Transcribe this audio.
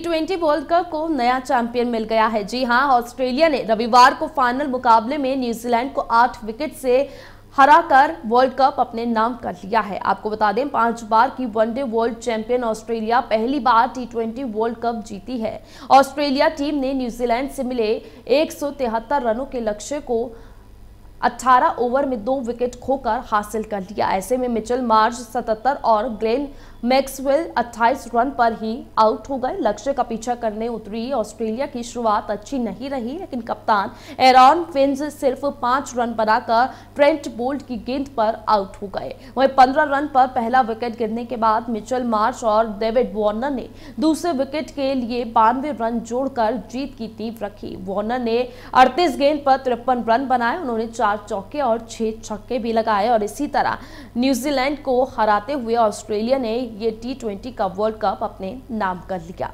T world cup को नया champion मिल गया है जी हां ऑस्ट्रेलिया ने रविवार को फाइनल मुकाबले में न्यूजीलैंड को आठ विकेट से हराकर वर्ल्ड कप अपने नाम कर लिया है आपको बता दें पांच बार की वनडे वर्ल्ड चैंपियन ऑस्ट्रेलिया पहली बार टी वर्ल्ड कप जीती है ऑस्ट्रेलिया टीम ने न्यूजीलैंड से मिले एक रनों के लक्ष्य को 18 ओवर में दो विकेट खोकर हासिल कर लिया ऐसे में मिचेल मार्च 77 और ग्लेन मैक्सवेल 28 रन पर ही आउट हो गए लक्ष्य का पीछा करने उतरी ऑस्ट्रेलिया की शुरुआत अच्छी नहीं रही लेकिन कप्तान एरॉन फिंस सिर्फ पांच रन बनाकर ट्रेंट बोल्ट की गेंद पर आउट हो गए वहीं 15 रन पर पहला विकेट गिरने के बाद मिचेल मार्च और डेविड वार्नर ने दूसरे विकेट के लिए बानवे रन जोड़कर जीत की तीव रखी वार्नर ने अड़तीस गेंद पर तिरपन रन बनाए उन्होंने चार चौके और छह छक्के भी लगाए और इसी तरह न्यूजीलैंड को हराते हुए ऑस्ट्रेलिया ने ये टी ट्वेंटी का वर्ल्ड कप अपने नाम कर लिया